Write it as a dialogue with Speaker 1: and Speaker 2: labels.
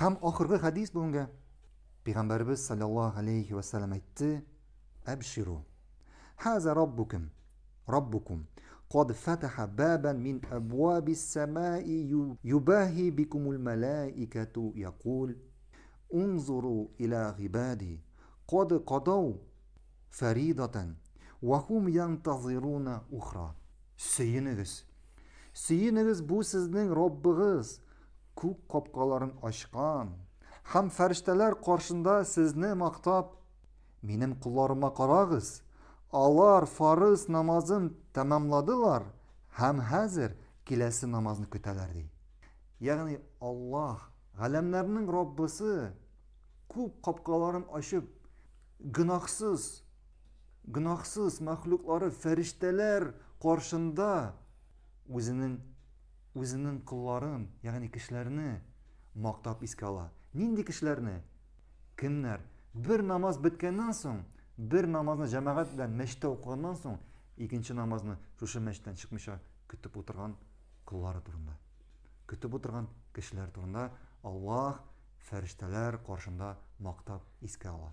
Speaker 1: ham oxirgi hadis bunga payg'ambarimiz sollallohu alayhi vasallam aytdi abshiru haza robbukum robbukum قد فتح بابا من أبواب السماء يباهي بكم الملائكة يقول انظروا إلى عبادي قد قضوا فريضة وهم ينتظرون أخرى سينغز سينغز بو سيزنين ربغز күк капкаларын ачкан һәм фәрештәләр каршында сезне мактап минем кулларыма карагыз алар фарыз намазын тәмамладылар һәм хәзер киләсе намазны көтәләр ди ягъни аллаһ ғаләмнәрнең роббысы күп капкаларын ашып, гынахсыз гынахсыз мәхлуклары фәрештәләр каршында үзенең өзінің құлларын яғни кішілеріні мақтап еске ала нендей кішілеріні? кімдер бір намаз біткеннен соң бір намазны жамағат білән мешітте оқығаннан соң екінші намазны шушы мешіттен шықмайша күтіп отырған құллары турында күтіп отырған кісілер турында аллах фәришталар қаршында мақтап еске ала.